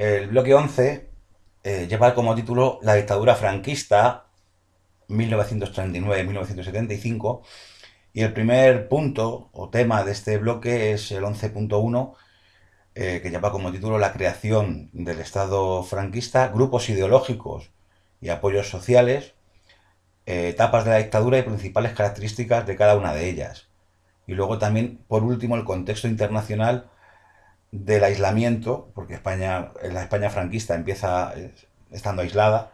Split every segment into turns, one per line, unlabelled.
El bloque 11 eh, lleva como título La dictadura franquista 1939-1975 y el primer punto o tema de este bloque es el 11.1 eh, que lleva como título La creación del Estado franquista, grupos ideológicos y apoyos sociales, eh, etapas de la dictadura y principales características de cada una de ellas. Y luego también, por último, el contexto internacional del aislamiento, porque España, la España franquista empieza eh, estando aislada,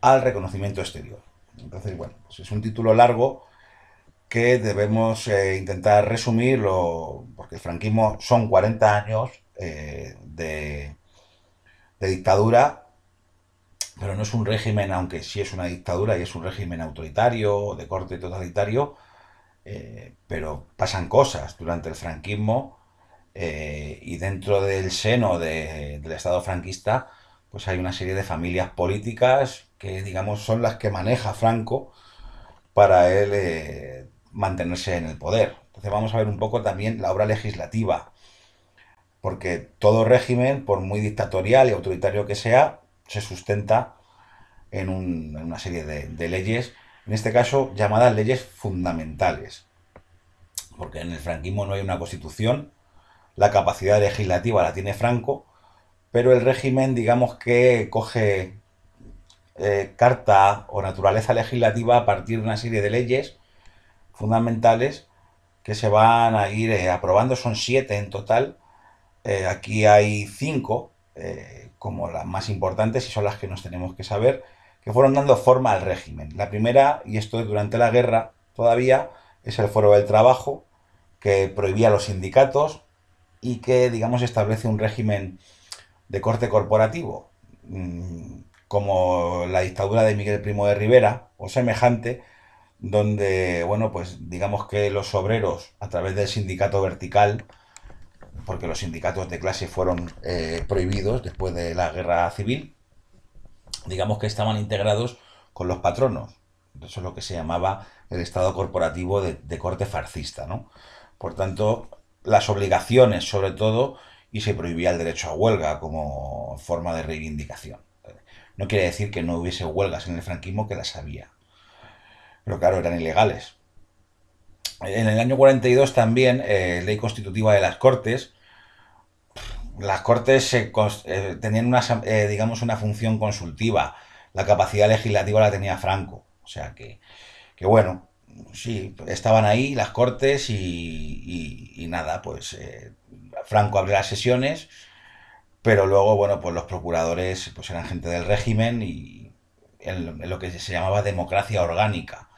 al reconocimiento exterior. Entonces, bueno, pues es un título largo que debemos eh, intentar resumirlo, porque el franquismo son 40 años eh, de, dictadura, pero no es un régimen, aunque sí es una dictadura y es un régimen autoritario, de corte totalitario, pero pasan cosas durante el franquismo eh, y dentro del seno del Estado franquista, pues hay una serie de familias políticas que, digamos, son las que maneja Franco para él eh, mantenerse en el poder. Entonces vamos a ver un poco también la obra legislativa, porque todo régimen, por muy dictatorial y autoritario que sea, se sustenta en, una serie de leyes, en este caso llamadas leyes fundamentales, porque en el franquismo no hay una constitución, la capacidad legislativa la tiene Franco, pero el régimen, digamos que coge eh, carta o naturaleza legislativa a partir de una serie de leyes fundamentales que se van a ir eh, aprobando. Son siete en total. Eh, aquí hay cinco, como las más importantes y son las que nos tenemos que saber, que fueron dando forma al régimen. La primera, y esto es durante la guerra todavía, es el Foro del Trabajo, que prohibía los sindicatos, y que, digamos, establece un régimen de corte corporativo, mm, como la dictadura de Miguel Primo de Rivera o semejante, donde, bueno, pues digamos que los obreros, a través del sindicato vertical, porque los sindicatos de clase fueron eh, prohibidos después de la guerra civil, digamos que estaban integrados con los patronos. Eso es lo que se llamaba el Estado corporativo de, corte farcista, ¿no? Por tanto, las obligaciones sobre todo y se prohibía el derecho a huelga como forma de reivindicación. No quiere decir que no hubiese huelgas en el franquismo que las había, pero claro, eran ilegales. En el año 42 también, eh, ley constitutiva de las Cortes, las Cortes eh, tenían una, eh, digamos, una función consultiva, la capacidad legislativa la tenía Franco, o sea que, que bueno, sí, estaban ahí las cortes y, nada, pues eh, Franco abrió las sesiones, pero luego, bueno, pues los procuradores pues eran gente del régimen y en, lo que se llamaba democracia orgánica.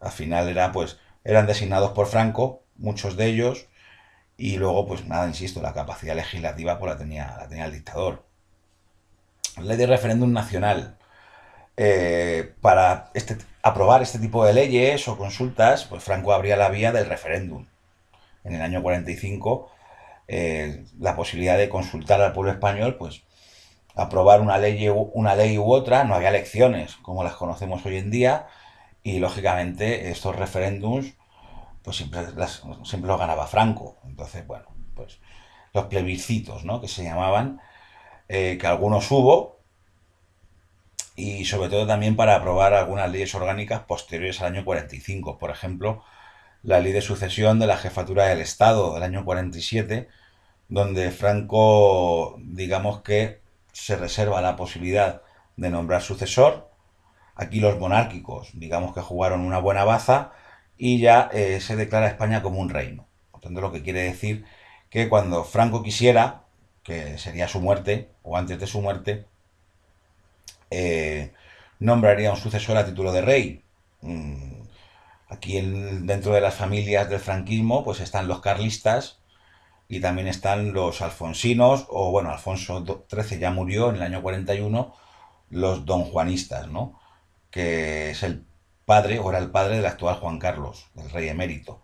Al final era, pues, eran designados por Franco, muchos de ellos, y luego, pues nada, insisto, la capacidad legislativa pues, la, tenía, la tenía el dictador. Ley de referéndum nacional. Eh, para este, aprobar este tipo de leyes o consultas, pues Franco abría la vía del referéndum. En el año 45, eh, la posibilidad de consultar al pueblo español, pues aprobar una ley, una ley u otra, no había elecciones como las conocemos hoy en día, y lógicamente estos referéndums, pues siempre, los ganaba Franco. Entonces, bueno, pues los plebiscitos, ¿no? Que se llamaban, eh, que algunos hubo, y sobre todo también para aprobar algunas leyes orgánicas posteriores al año 45, por ejemplo, la ley de sucesión de la jefatura del Estado del año 47, donde Franco, digamos que se reserva la posibilidad de nombrar sucesor. Aquí los monárquicos, digamos que jugaron una buena baza y ya eh, se declara España como un reino. Por tanto, lo que quiere decir que cuando Franco quisiera, que sería su muerte o antes de su muerte, eh, nombraría un sucesor a título de rey. Mm, aquí dentro de las familias del franquismo pues están los carlistas y también están los alfonsinos, o bueno, Alfonso XIII ya murió en el año 41, los donjuanistas, ¿no? que es el padre, o era el padre del actual Juan Carlos, el rey emérito.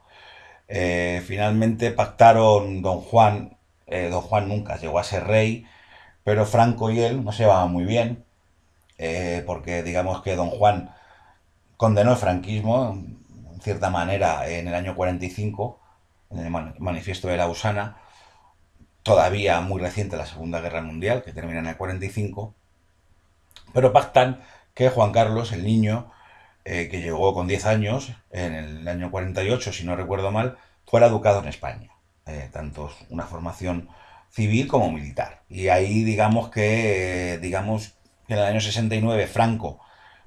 Eh, finalmente pactaron don Juan, eh, don Juan nunca llegó a ser rey, pero Franco y él no se llevaban muy bien, eh, porque digamos que don Juan condenó el franquismo, en cierta manera, en el año 45, en el manifiesto de la usana todavía muy reciente la Segunda Guerra Mundial, que termina en el 45, pero pactan que Juan Carlos, el niño, eh, que llegó con 10 años, en el año 48, si no recuerdo mal, fuera educado en España, eh, tanto una formación civil como militar. Y ahí digamos que, digamos, en el año 69 Franco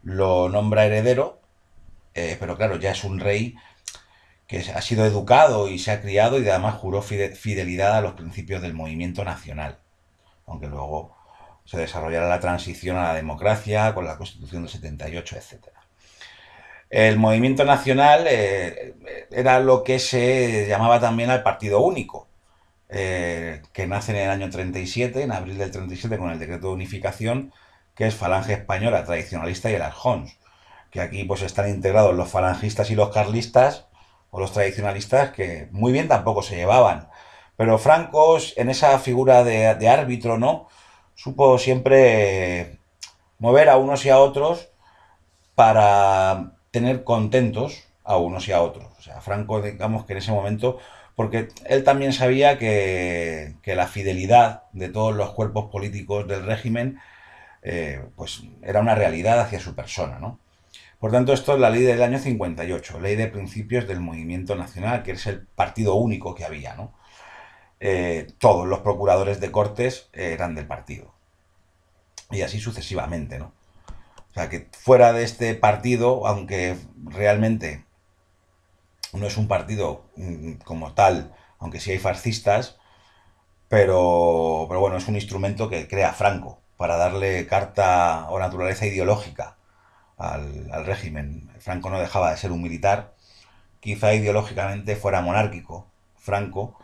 lo nombra heredero, eh, pero claro, ya es un rey que ha sido educado y se ha criado y además juró fidelidad a los principios del movimiento nacional, aunque luego se desarrollará la transición a la democracia con la Constitución del 78, etc. El movimiento nacional eh, era lo que se llamaba también al Partido Único, eh, que nace en el año 37, en abril del 37, con el decreto de unificación, que es Falange Española Tradicionalista y el Arjons, que aquí pues están integrados los falangistas y los carlistas, o los tradicionalistas, que muy bien tampoco se llevaban. Pero Franco, en esa figura de, de árbitro, ¿no? Supo siempre mover a unos y a otros para tener contentos a unos y a otros. O sea, Franco, digamos que en ese momento, porque él también sabía que, que la fidelidad de todos los cuerpos políticos del régimen eh, pues era una realidad hacia su persona, ¿no? Por tanto, esto es la ley del año 58, ley de principios del movimiento nacional, que es el partido único que había, ¿no? Eh, todos los procuradores de Cortes eran del partido. Y así sucesivamente, ¿no? O sea, que fuera de este partido, aunque realmente no es un partido mm, como tal, aunque sí hay fascistas, pero, pero bueno, es un instrumento que crea Franco para darle carta o naturaleza ideológica al, régimen. Franco no dejaba de ser un militar, quizá ideológicamente fuera monárquico, Franco,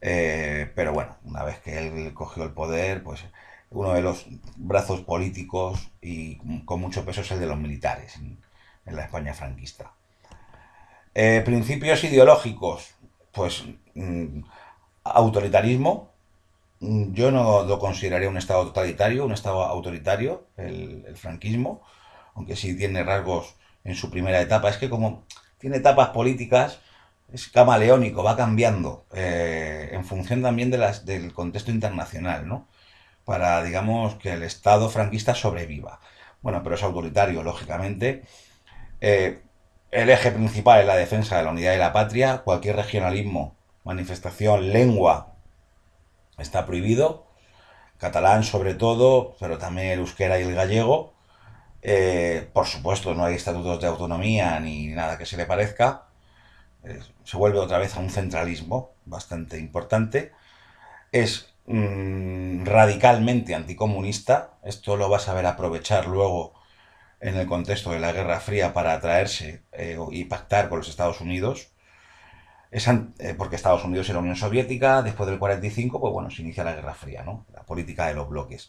eh, pero bueno, una vez que él cogió el poder, pues uno de los brazos políticos y con mucho peso es el de los militares en, la España franquista. Eh, principios ideológicos, pues mm, autoritarismo, yo no lo consideraría un Estado totalitario, un Estado autoritario, el, franquismo, aunque sí tiene rasgos en su primera etapa. Es que como tiene etapas políticas, es camaleónico, va cambiando, eh, en función también de las, del contexto internacional, ¿no? Para, digamos, que el Estado franquista sobreviva. Bueno, pero es autoritario, lógicamente. Eh, el eje principal es la defensa de la unidad de la patria, cualquier regionalismo, manifestación, lengua, está prohibido, catalán sobre todo, pero también el euskera y el gallego. Eh, por supuesto, no hay estatutos de autonomía ni nada que se le parezca. Eh, se vuelve otra vez a un centralismo bastante importante. Es mm, radicalmente anticomunista. Esto lo vas a ver aprovechar luego en el contexto de la Guerra Fría para atraerse y eh, pactar con los Estados Unidos. Eh, porque Estados Unidos y la Unión Soviética, después del 45, pues bueno, se inicia la Guerra Fría, ¿no? La política de los bloques.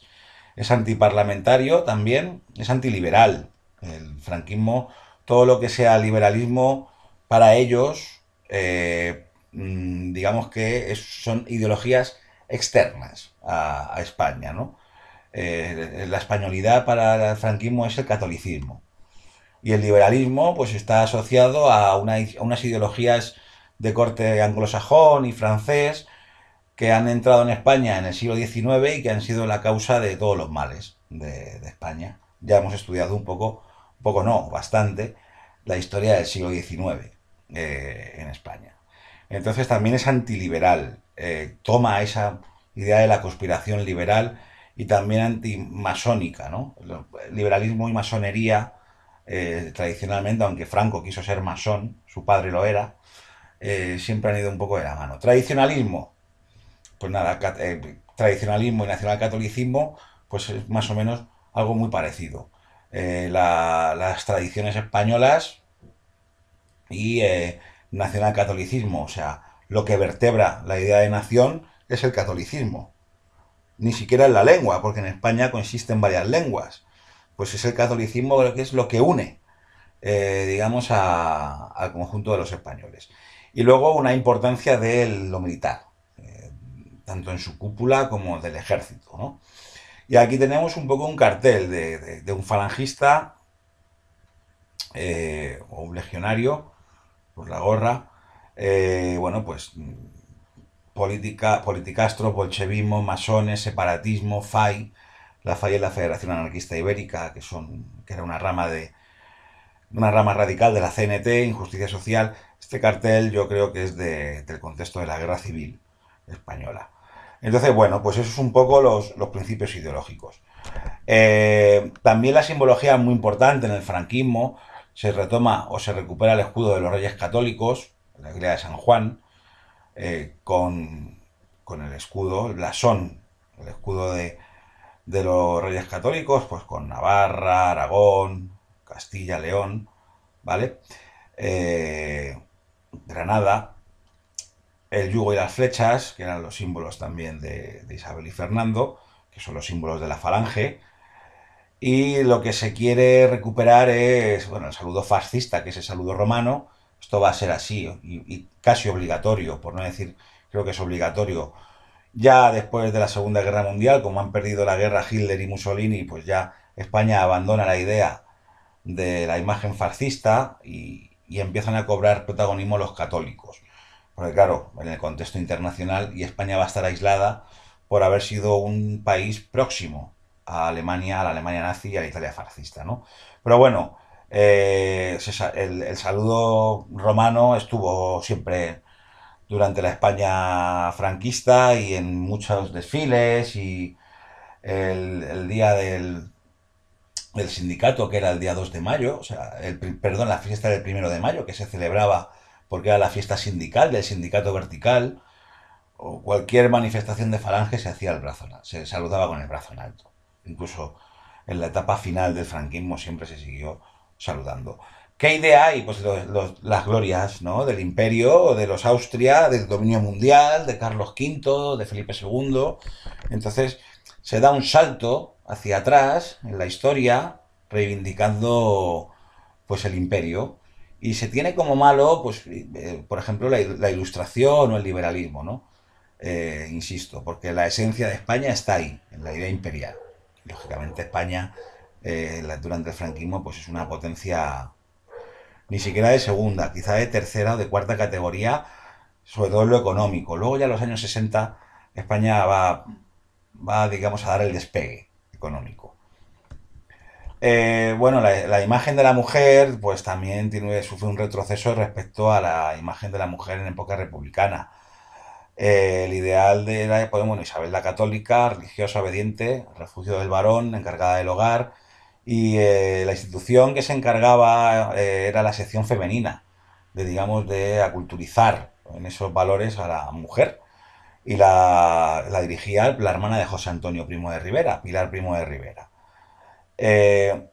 Es antiparlamentario también, es antiliberal. El franquismo, todo lo que sea liberalismo, para ellos, eh, mm, digamos que son ideologías externas a, España, ¿no? Eh, la españolidad para el franquismo es el catolicismo. Y el liberalismo, pues está asociado a, a unas ideologías de corte anglosajón y francés que han entrado en España en el siglo XIX y que han sido la causa de todos los males de, España. Ya hemos estudiado un poco, un poco no, bastante, la historia del siglo XIX eh, en España. Entonces también es antiliberal, eh, toma esa idea de la conspiración liberal y también antimasónica, ¿no? Liberalismo y masonería, eh, tradicionalmente, aunque Franco quiso ser masón, su padre lo era, eh, siempre han ido un poco de la mano. Tradicionalismo, pues nada, eh, tradicionalismo y nacionalcatolicismo, pues es más o menos algo muy parecido. Eh, las tradiciones españolas y nacionalcatolicismo, o sea, lo que vertebra la idea de nación es el catolicismo. Ni siquiera en la lengua, porque en España consisten varias lenguas. Pues es el catolicismo lo que es lo que une, digamos, a, al conjunto de los españoles. Y luego una importancia de lo militar, eh, tanto en su cúpula como del ejército. Y aquí tenemos un poco un cartel de, un falangista eh, o un legionario, por la gorra, eh, bueno, pues política, politicastro, bolchevismo, masones, separatismo, FAI, la FAI es la Federación Anarquista Ibérica, que, son, que era una rama de, una rama radical de la CNT, injusticia social. Este cartel yo creo que es del contexto de la guerra civil española. Entonces, bueno, pues eso es un poco los, principios ideológicos. Eh, también la simbología muy importante en el franquismo. Se retoma o se recupera el escudo de los Reyes Católicos, la iglesia de San Juan, eh, con, el escudo, el blasón, el escudo de, de los Reyes Católicos, pues con Navarra, Aragón, Castilla, León, ¿vale? Eh, Granada, el yugo y las flechas, que eran los símbolos también de, Isabel y Fernando, que son los símbolos de la falange. Y lo que se quiere recuperar es, bueno, el saludo fascista, que es el saludo romano. Esto va a ser así, y, y casi obligatorio, por no decir, creo que es obligatorio. Ya después de la Segunda Guerra Mundial, como han perdido la guerra Hitler y Mussolini, pues ya España abandona la idea de la imagen fascista y, empiezan a cobrar protagonismo los católicos. Porque claro, en el contexto internacional y España va a estar aislada por haber sido un país próximo a Alemania, a la Alemania nazi y a la Italia fascista, ¿no? Pero bueno, eh, el, saludo romano estuvo siempre durante la España franquista y en muchos desfiles y el día del, el sindicato, que era el día 2 de mayo, o sea, el, perdón, la fiesta del 1 de mayo, que se celebraba porque era la fiesta sindical del sindicato vertical, o cualquier manifestación de falange se hacía el brazo, se saludaba con el brazo en alto. Incluso en la etapa final del franquismo siempre se siguió saludando. ¿Qué idea hay? Pues las glorias ¿no? del imperio, de los Austria, del dominio mundial, de Carlos V, de Felipe II. Entonces, se da un salto hacia atrás en la historia, reivindicando pues el imperio. Y se tiene como malo, pues, eh, por ejemplo, la, ilustración o el liberalismo, ¿no? Eh, insisto, porque la esencia de España está ahí, en la idea imperial. Lógicamente España eh, durante el franquismo pues es una potencia ni siquiera de segunda, quizá de tercera o de cuarta categoría, sobre todo en lo económico. Luego ya en los años 60 España va va, digamos, a dar el despegue económico. Eh, bueno, la, imagen de la mujer, pues también tiene, sufre un retroceso respecto a la imagen de la mujer en época republicana. Eh, el ideal de la época, pues, bueno, Isabel la Católica, religiosa, obediente, refugio del varón, encargada del hogar, y eh, la institución que se encargaba era la sección femenina, de, digamos, de aculturizar en esos valores a la mujer y la, dirigía la hermana de José Antonio Primo de Rivera, Pilar Primo de Rivera. Eh,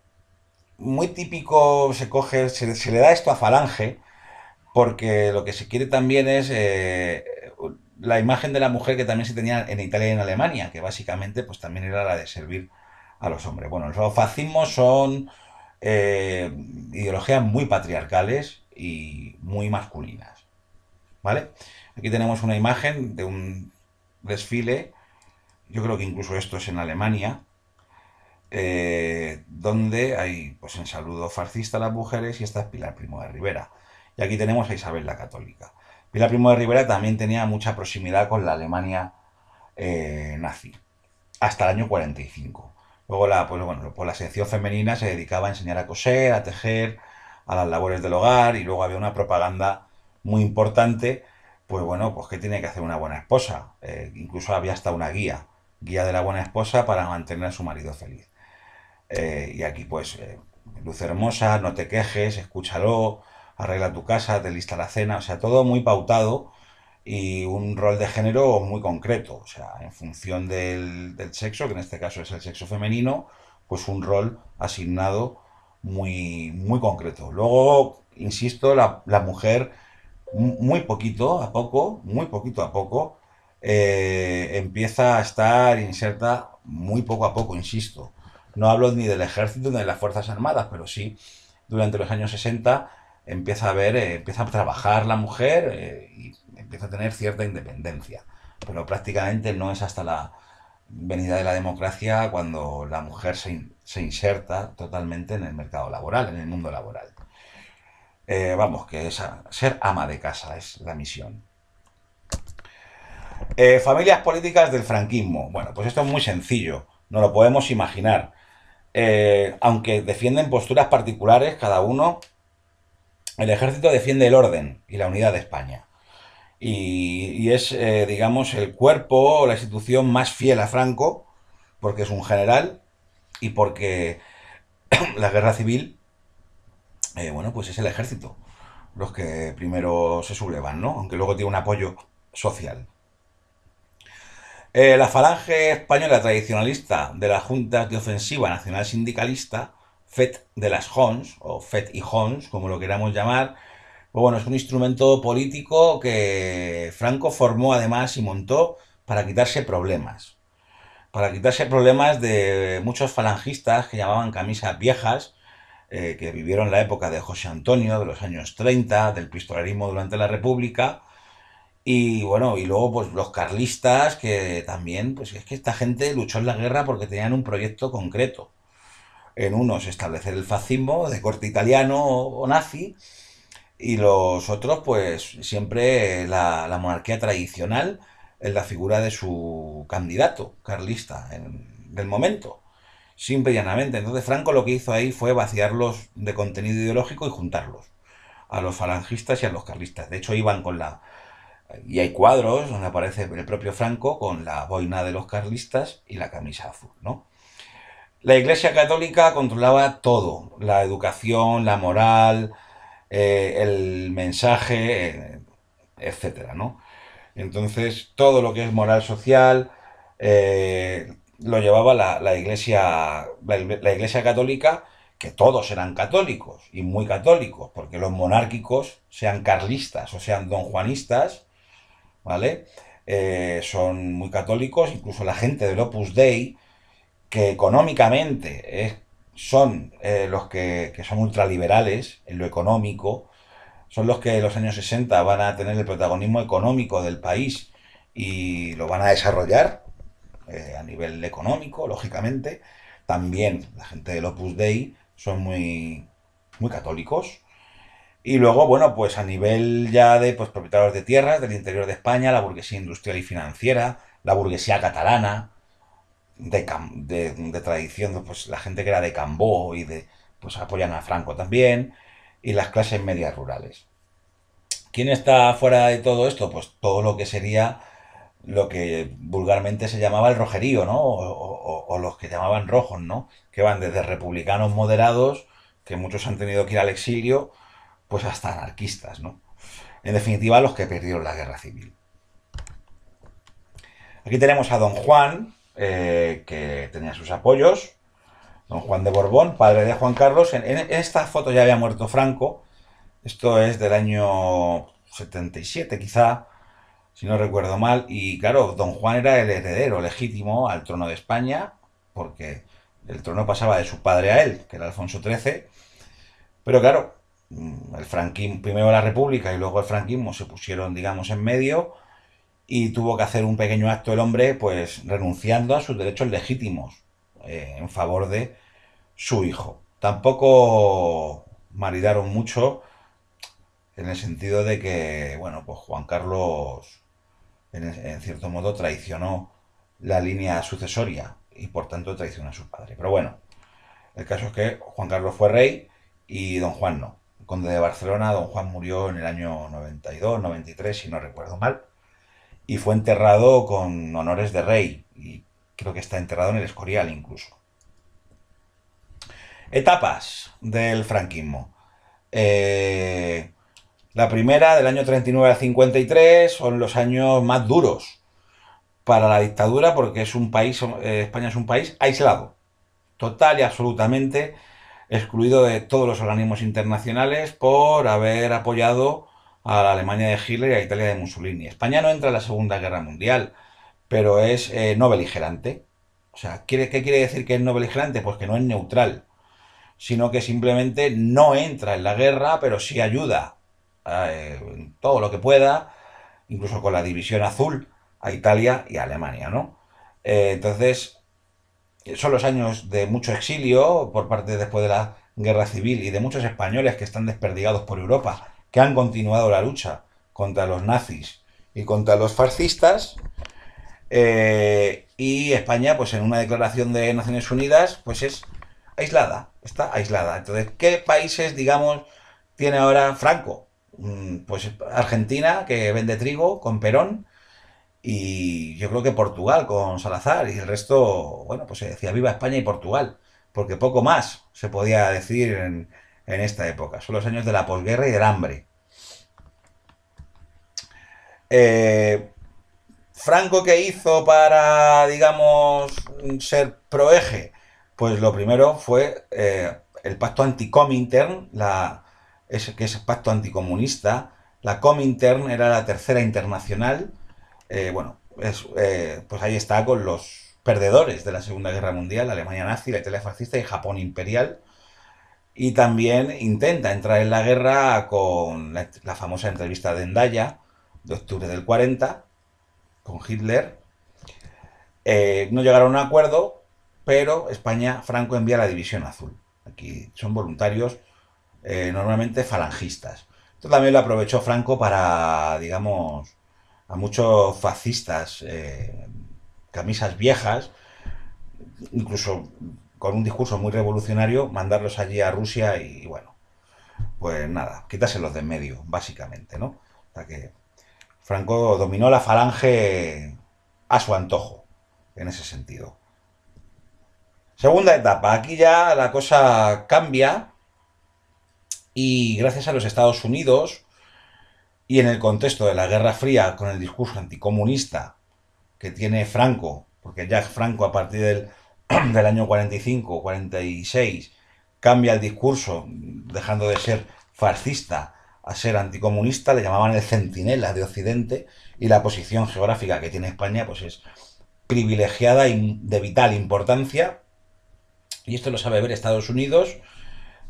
muy típico se coge, se, le da esto a Falange, porque lo que se quiere también es eh, la imagen de la mujer que también se tenía en Italia y en Alemania, que básicamente pues también era la de servir a los hombres. Bueno, los fascismos son eh, ideologías muy patriarcales y muy masculinas. ¿Vale? Aquí tenemos una imagen de un desfile, yo creo que incluso esto es en Alemania, eh, donde hay pues en saludo fascista a las mujeres y esta es Pilar Primo de Rivera. Y aquí tenemos a Isabel la Católica. Pilar Primo de Rivera también tenía mucha proximidad con la Alemania eh, nazi, hasta el año 45. Luego la, pues, bueno, la sección femenina se dedicaba a enseñar a coser, a tejer, a las labores del hogar y luego había una propaganda muy importante pues bueno, pues ¿qué tiene que hacer una buena esposa? Eh, incluso había hasta una guía, guía de la buena esposa para mantener a su marido feliz. Eh, y aquí pues, eh, luz hermosa, no te quejes, escúchalo, arregla tu casa, te lista la cena, o sea, todo muy pautado y un rol de género muy concreto, o sea, en función del, sexo, que en este caso es el sexo femenino, pues un rol asignado muy, muy concreto. Luego, insisto, la, la mujer muy poquito a poco, muy poquito a poco, eh, empieza a estar inserta muy poco a poco, insisto. No hablo ni del ejército ni de las Fuerzas Armadas, pero sí durante los años 60 empieza a ver, eh, empieza a trabajar la mujer eh, y empieza a tener cierta independencia. Pero prácticamente no es hasta la venida de la democracia cuando la mujer se inserta totalmente en el mercado laboral, en el mundo laboral. Eh, vamos, que es ser ama de casa es la misión. Eh, familias políticas del franquismo. Bueno, pues esto es muy sencillo, no lo podemos imaginar. Eh, aunque defienden posturas particulares cada uno, el ejército defiende el orden y la unidad de España. Y, es, digamos, el cuerpo o la institución más fiel a Franco, porque es un general y porque la guerra civil eh, bueno, pues es el ejército los que primero se sublevan, ¿no? Aunque luego tiene un apoyo social. Eh, la falange española tradicionalista de las juntas de ofensiva nacional sindicalista, FED de las JONS, o FED y Hons, como lo queramos llamar, pues bueno, es un instrumento político que Franco formó además y montó para quitarse problemas. Para quitarse problemas de muchos falangistas que llamaban camisas viejas, eh, que vivieron la época de José Antonio, de los años 30, del pistolarismo durante la República, y bueno, y luego pues los carlistas, que también, pues es que esta gente luchó en la guerra porque tenían un proyecto concreto. En unos establecer el fascismo de corte italiano o, nazi, y los otros pues siempre la, monarquía tradicional en la figura de su candidato carlista del momento simple y llanamente. Entonces Franco lo que hizo ahí fue vaciarlos de contenido ideológico y juntarlos a los falangistas y a los carlistas. De hecho iban con la... Y hay cuadros donde aparece el propio Franco con la boina de los carlistas y la camisa azul, ¿no? La Iglesia Católica controlaba todo, la educación, la moral, eh, el mensaje, eh, etcétera, ¿no? Entonces, todo lo que es moral social, eh, lo llevaba la, iglesia, la, iglesia católica, que todos eran católicos y muy católicos, porque los monárquicos, sean carlistas o sean donjuanistas, ¿vale? Eh, son muy católicos, incluso la gente del Opus Dei, que económicamente eh, son eh, los que, que, son ultraliberales en lo económico, son los que en los años 60 van a tener el protagonismo económico del país y lo van a desarrollar, eh, a nivel económico, lógicamente. También la gente del Opus Dei son muy, muy católicos. Y luego, bueno, pues a nivel ya de pues, propietarios de tierras del interior de España, la burguesía industrial y financiera, la burguesía catalana, de, de tradición, pues la gente que era de Cambó y de, pues apoyan a Franco también, y las clases medias rurales. ¿Quién está fuera de todo esto? Pues todo lo que sería lo que vulgarmente se llamaba el rojerío, ¿no? O, los que llamaban rojos, ¿no? Que van desde republicanos moderados, que muchos han tenido que ir al exilio, pues hasta anarquistas, ¿no? En definitiva, los que perdieron la guerra civil. Aquí tenemos a don Juan, eh, que tenía sus apoyos. Don Juan de Borbón, padre de Juan Carlos. En, en esta foto ya había muerto Franco. Esto es del año 77, quizá si no recuerdo mal. Y claro, don Juan era el heredero legítimo al trono de España, porque el trono pasaba de su padre a él, que era Alfonso XIII. Pero claro, mm, el franquismo, primero la República y luego el franquismo se pusieron, digamos, en medio y tuvo que hacer un pequeño acto el hombre, pues renunciando a sus derechos legítimos eh, en favor de su hijo. Tampoco maridaron mucho en el sentido de que, bueno, pues Juan Carlos en, cierto modo traicionó la línea sucesoria y por tanto traicionó a su padre. Pero bueno, el caso es que Juan Carlos fue rey y don Juan no. conde de Barcelona, don Juan murió en el año 92, 93, si no recuerdo mal, y fue enterrado con honores de rey, y creo que está enterrado en el Escorial incluso. Etapas del franquismo. Eh, la primera, del año 39 al 53, son los años más duros para la dictadura porque es un país, eh, España es un país aislado, total y absolutamente excluido de todos los organismos internacionales por haber apoyado a la Alemania de Hitler y a Italia de Mussolini. España no entra en la Segunda Guerra Mundial, pero es eh, no beligerante. O sea, ¿qué quiere decir que es no beligerante? Pues que no es neutral, sino que simplemente no entra en la guerra, pero sí ayuda eh, todo lo que pueda, incluso con la división azul, a Italia y a Alemania, ¿no? Eh, entonces, son los años de mucho exilio por parte después de la guerra civil y de muchos españoles que están desperdigados por Europa, que han continuado la lucha contra los nazis y contra los fascistas. Eh, y España, pues en una declaración de Naciones Unidas, pues es aislada, está aislada. Entonces, ¿qué países, digamos, tiene ahora Franco? Mm, pues Argentina, que vende trigo con Perón, y yo creo que Portugal con Salazar, y el resto, bueno, pues se decía viva España y Portugal, porque poco más se podía decir en, esta época. Son los años de la posguerra y del hambre. Eh, Franco, ¿qué hizo para, digamos, ser proeje? Pues lo primero fue eh, el pacto anticomintern la que es pacto anticomunista. La Comintern era la tercera internacional. Eh, bueno, eh, pues ahí está con los perdedores de la Segunda Guerra Mundial, Alemania nazi, la Italia fascista y Japón imperial. Y también intenta entrar en la guerra con la, famosa entrevista de Endaya, de octubre del 40, con Hitler. Eh, no llegaron a un acuerdo, pero España, Franco envía la División Azul. Aquí son voluntarios eh, normalmente falangistas. Esto también lo aprovechó Franco para, digamos, a muchos fascistas, eh, camisas viejas, incluso con un discurso muy revolucionario, mandarlos allí a Rusia y, bueno, pues nada, quitárselos de en medio, básicamente, ¿no? que Franco dominó la falange a su antojo, en ese sentido. Segunda etapa, aquí ya la cosa cambia y gracias a los Estados Unidos y en el contexto de la Guerra Fría con el discurso anticomunista que tiene Franco, porque Jack Franco a partir del, año 45-46 cambia el discurso dejando de ser fascista a ser anticomunista, le llamaban el centinela de Occidente y la posición geográfica que tiene España pues es privilegiada y de vital importancia. Y esto lo sabe ver Estados Unidos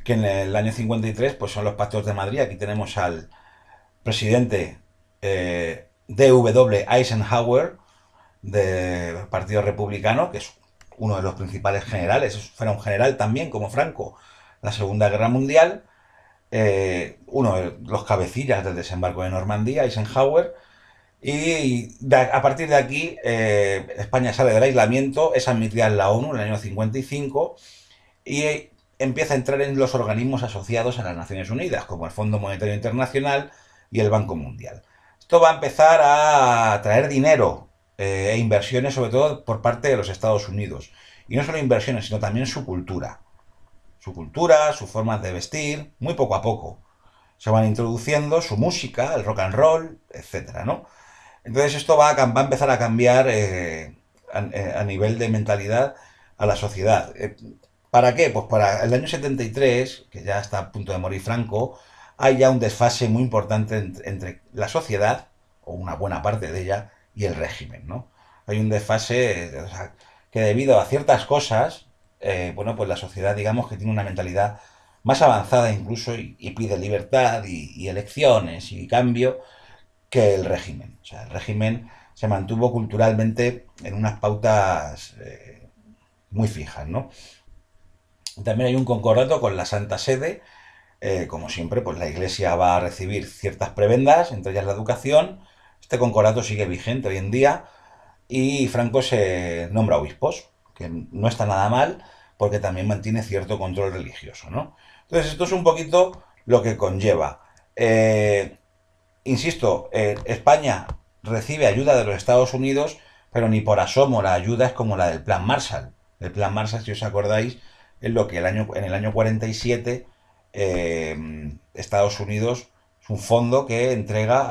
que en el año 53 pues son los pactos de Madrid. Aquí tenemos al presidente eh, D.W. Eisenhower del Partido Republicano, que es uno de los principales generales, fue un general también como Franco, la Segunda Guerra Mundial, eh, uno de los cabecillas del desembarco de Normandía, Eisenhower, y a partir de aquí eh, España sale del aislamiento, es admitida en la ONU en el año 55, y empieza a entrar en los organismos asociados a las Naciones Unidas, como el Fondo Monetario Internacional y el Banco Mundial. Esto va a empezar a traer dinero eh, e inversiones, sobre todo por parte de los Estados Unidos. Y no solo inversiones, sino también su cultura. Su cultura, sus formas de vestir, muy poco a poco. Se van introduciendo su música, el rock and roll, etcétera, ¿no? Entonces esto va a, empezar a cambiar eh, eh, a, nivel de mentalidad a la sociedad. ¿Para qué? Pues para el año 73, que ya está a punto de morir Franco, hay ya un desfase muy importante entre, la sociedad, o una buena parte de ella, y el régimen, ¿no? Hay un desfase eh, que debido a ciertas cosas, eh, bueno, pues la sociedad digamos que tiene una mentalidad más avanzada incluso y, pide libertad y, elecciones y cambio que el régimen. O sea, el régimen se mantuvo culturalmente en unas pautas eh, muy fijas, ¿no? También hay un concordato con la Santa Sede. Eh, como siempre, pues la Iglesia va a recibir ciertas prebendas, entre ellas la educación. Este concordato sigue vigente hoy en día y Franco se nombra obispos, que no está nada mal porque también mantiene cierto control religioso. ¿no? Entonces esto es un poquito lo que conlleva. Eh, insisto, eh, España recibe ayuda de los Estados Unidos, pero ni por asomo la ayuda es como la del Plan Marshall. El Plan Marshall, si os acordáis, en lo que el año, en el año 47 eh, Estados Unidos es un fondo que entrega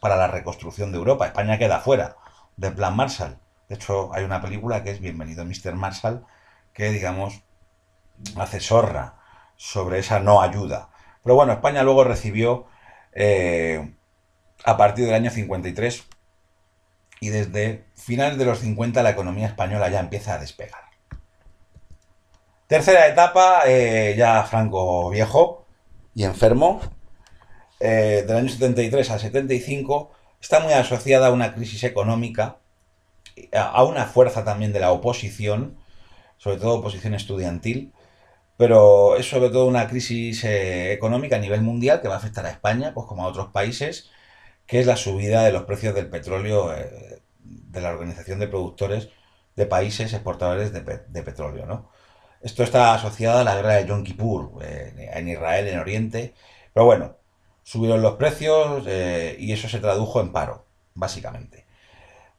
para la reconstrucción de Europa. España queda fuera del plan Marshall. De hecho, hay una película que es Bienvenido Mr. Marshall, que, digamos, hace zorra sobre esa no ayuda. Pero bueno, España luego recibió eh, a partir del año 53 y desde finales de los 50 la economía española ya empieza a despegar. Tercera etapa, eh, ya Franco viejo y enfermo, eh, del año 73 al 75, está muy asociada a una crisis económica, a una fuerza también de la oposición, sobre todo oposición estudiantil, pero es sobre todo una crisis eh, económica a nivel mundial que va a afectar a España, pues como a otros países, que es la subida de los precios del petróleo de la Organización de Productores de Países Exportadores de, de Petróleo, ¿no? Esto está asociado a la guerra de Yom Kippur en Israel, en Oriente. Pero bueno, subieron los precios eh, y eso se tradujo en paro, básicamente.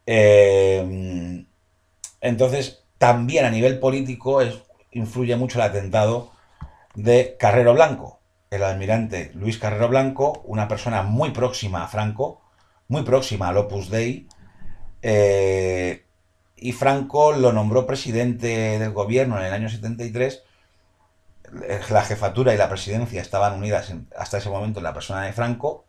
Em, entonces, también a nivel político influye mucho el atentado de Carrero Blanco, el almirante Luis Carrero Blanco, una persona muy próxima a Franco, muy próxima al Opus Dei, eh, y Franco lo nombró presidente del gobierno en el año 73. La jefatura y la presidencia estaban unidas hasta ese momento en la persona de Franco.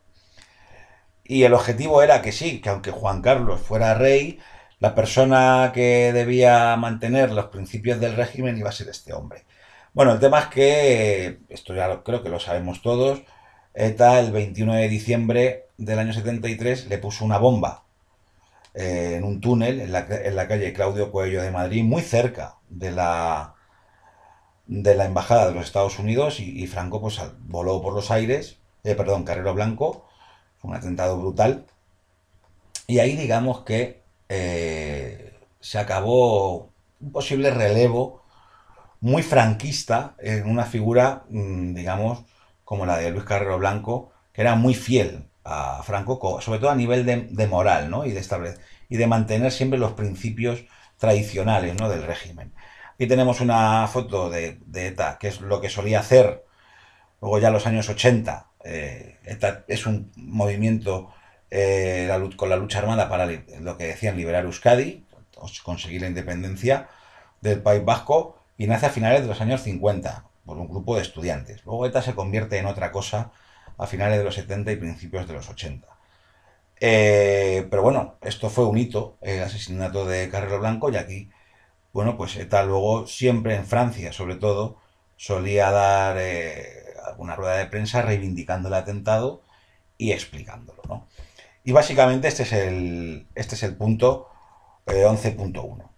Y el objetivo era que sí, que aunque Juan Carlos fuera rey, la persona que debía mantener los principios del régimen iba a ser este hombre. Bueno, el tema es que, esto ya creo que lo sabemos todos, ETA el 21 de diciembre del año 73 le puso una bomba eh, en un túnel en la, calle Claudio Cuello de Madrid, muy cerca de la, de la Embajada de los Estados Unidos y, Franco pues, voló por los aires, eh, perdón, Carrero Blanco, un atentado brutal. Y ahí digamos que eh, se acabó un posible relevo muy franquista en una figura, mm, digamos, como la de Luis Carrero Blanco, que era muy fiel a Franco, sobre todo a nivel de, moral, ¿no? Y de, establecer, y de mantener siempre los principios tradicionales, ¿no? Del régimen. Aquí tenemos una foto de, ETA, que es lo que solía hacer luego ya en los años 80. Eh, ETA es un movimiento eh, con la lucha armada para lo que decían liberar Euskadi, conseguir la independencia del País Vasco, y nace a finales de los años 50 por un grupo de estudiantes. Luego ETA se convierte en otra cosa a finales de los 70 y principios de los 80. Eh, pero bueno, esto fue un hito, el asesinato de Carrero Blanco, y aquí, bueno, pues tal luego siempre en Francia, sobre todo, solía dar eh, alguna rueda de prensa reivindicando el atentado y explicándolo, ¿no? Y básicamente este es el, este es el punto 11.1. Eh,